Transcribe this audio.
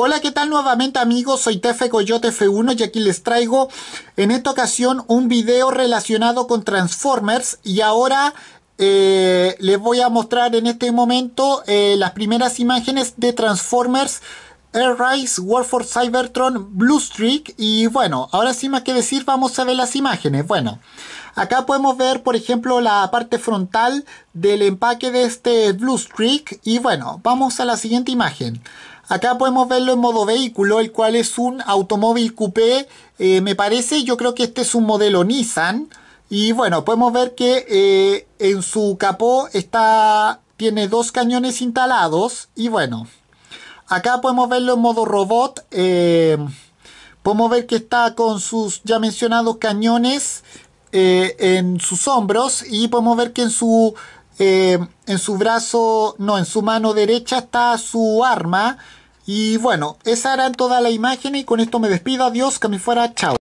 Hola, ¿qué tal nuevamente amigos? Soy Tefe Coyote F1 y aquí les traigo en esta ocasión un video relacionado con Transformers y ahora eh, les voy a mostrar en este momento eh, las primeras imágenes de Transformers Air Rise, Cybertron, Blue Streak y bueno, ahora sí más que decir vamos a ver las imágenes. Bueno, acá podemos ver por ejemplo la parte frontal del empaque de este Blue Streak y bueno, vamos a la siguiente imagen. Acá podemos verlo en modo vehículo, el cual es un automóvil coupé, eh, me parece, yo creo que este es un modelo Nissan. Y bueno, podemos ver que eh, en su capó está, tiene dos cañones instalados y bueno, Acá podemos verlo en modo robot. Eh, podemos ver que está con sus ya mencionados cañones eh, en sus hombros. Y podemos ver que en su, eh, en su brazo, no, en su mano derecha está su arma. Y bueno, esa era toda la imagen y con esto me despido. Adiós, que me fuera. Chao.